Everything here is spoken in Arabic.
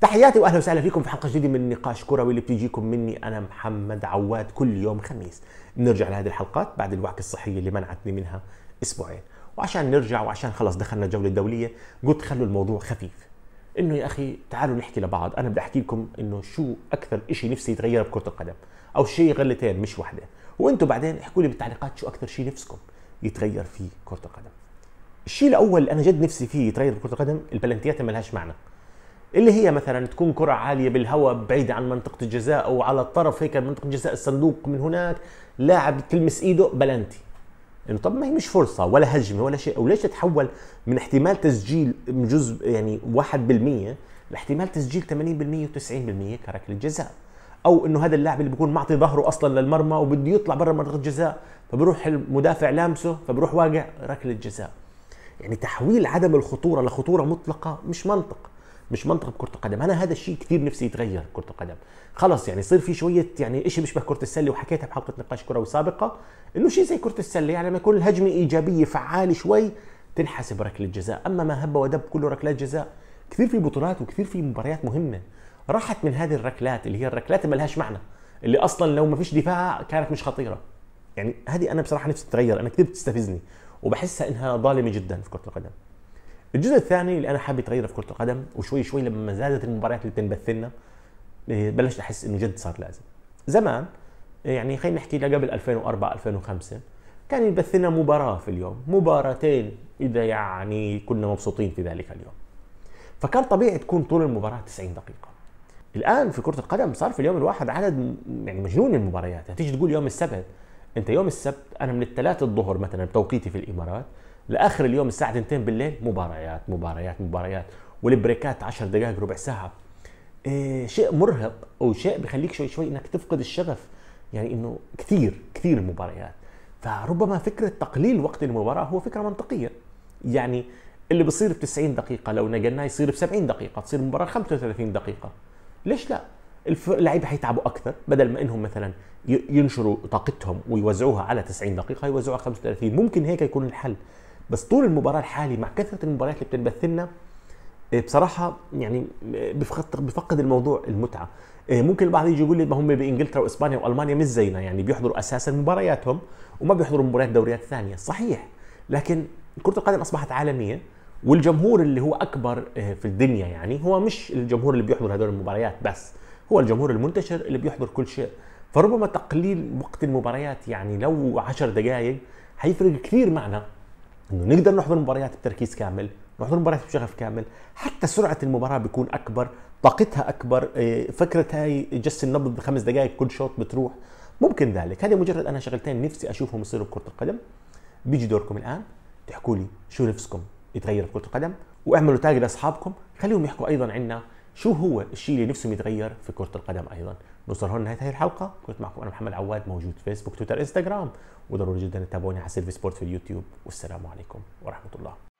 تحياتي واهلا وسهلا فيكم في حلقه جديده من نقاش كروي اللي بتجيكم مني انا محمد عواد كل يوم خميس بنرجع لهذه الحلقات بعد الوعكه الصحيه اللي منعتني منها اسبوعين وعشان نرجع وعشان خلص دخلنا الجوله الدوليه قلت خلوا الموضوع خفيف انه يا اخي تعالوا نحكي لبعض انا بدي احكي لكم انه شو اكثر شيء نفسي يتغير بكره القدم او شيء غلتين مش واحده وانتم بعدين احكوا لي بالتعليقات شو اكثر شيء نفسكم يتغير فيه كره القدم الشيء الاول اللي انا جد نفسي فيه يتغير بكره القدم البلنتيات ما لهاش معنى اللي هي مثلا تكون كرة عالية بالهواء بعيدة عن منطقة الجزاء أو على الطرف هيك منطقة جزاء الصندوق من هناك لاعب تلمس إيده بلنتي انه طب ما هي مش فرصه ولا هجمه ولا شيء وليش تتحول من احتمال تسجيل جزء يعني 1% لاحتمال تسجيل 80% و90% كركله جزاء او انه هذا اللاعب اللي بيكون معطي ظهره اصلا للمرمى وبده يطلع برا منطقه الجزاء فبروح المدافع لامسه فبروح واقع ركله جزاء يعني تحويل عدم الخطوره لخطوره مطلقه مش منطق مش منطقه كره القدم انا هذا الشيء كثير نفسي يتغير كره القدم خلص يعني يصير في شويه يعني شيء بيشبه كره السله وحكيتها بحلقه نقاش كروي سابقه انه شيء زي كره السله يعني لما يكون الهجمه ايجابيه فعاله شوي تنحسب ركله جزاء اما ما هب ودب كله ركلات جزاء كثير في بطولات وكثير في مباريات مهمه راحت من هذه الركلات اللي هي الركلات اللي ما لهاش معنى اللي اصلا لو ما فيش دفاع كانت مش خطيره يعني هذه انا بصراحه نفسي تتغير انا كثير بتستفزني وبحسها انها ظالمه جدا في كره القدم الجزء الثاني اللي انا حابب يتغير في كره القدم وشوي شوي لما زادت المباريات اللي بتنبث لنا إيه، بلشت احس انه جد صار لازم زمان يعني خلينا نحكي قبل 2004 2005 كان يبث لنا مباراه في اليوم مباراتين اذا يعني كنا مبسوطين في ذلك اليوم فكان طبيعي تكون طول المباراه 90 دقيقه الان في كره القدم صار في اليوم الواحد عدد يعني مجنون من المباريات هتيجي يعني تقول يوم السبت انت يوم السبت انا من الثلاثة الظهر مثلا بتوقيتي في الامارات لاخر اليوم الساعه 2 بالليل مباريات مباريات مباريات والبريكات 10 دقائق ربع ساعه إيه شيء مرهق او شيء بخليك شوي شوي انك تفقد الشغف يعني انه كثير كثير مباريات فربما فكره تقليل وقت المباراه هو فكره منطقيه يعني اللي بصير ب 90 دقيقه لو نقلناه يصير ب 70 دقيقه تصير المباراه 35 دقيقه ليش لا اللعيبه حيتعبوا اكثر بدل ما انهم مثلا ينشروا طاقتهم ويوزعوها على 90 دقيقه يوزعوها 35 ممكن هيك يكون الحل بس طول المباراه الحالي مع كثره المباريات اللي بتنبث لنا آه، بصراحه يعني آه، بفقد الموضوع المتعه آه، ممكن البعض يجي يقول لي ما هم بانجلترا واسبانيا والمانيا مش زينا يعني بيحضروا اساسا مبارياتهم وما بيحضروا مباريات دوريات ثانيه صحيح لكن كره القدم اصبحت عالميه والجمهور اللي هو اكبر في الدنيا يعني هو مش الجمهور اللي بيحضر هذول المباريات بس هو الجمهور المنتشر اللي بيحضر كل شيء فربما تقليل وقت المباريات يعني لو 10 دقائق حيفرق كثير معنا انه نقدر نحضر المباريات بتركيز كامل نحضر المباريات بشغف كامل حتى سرعه المباراه بيكون اكبر طاقتها اكبر إيه، فكره هاي جس النبض بخمس دقائق كل شوط بتروح ممكن ذلك هذه مجرد انا شغلتين نفسي اشوفهم يصيروا بكره القدم بيجي دوركم الان تحكوا لي شو نفسكم يتغير بكره القدم واعملوا تاج لاصحابكم خليهم يحكوا ايضا عنا شو هو الشيء اللي نفسهم يتغير في كرة القدم أيضا نوصل هون نهاية هذه الحلقة كنت معكم أنا محمد عواد موجود فيسبوك تويتر إنستغرام وضروري جدا تتابعوني على سيرفي سبورت في اليوتيوب والسلام عليكم ورحمة الله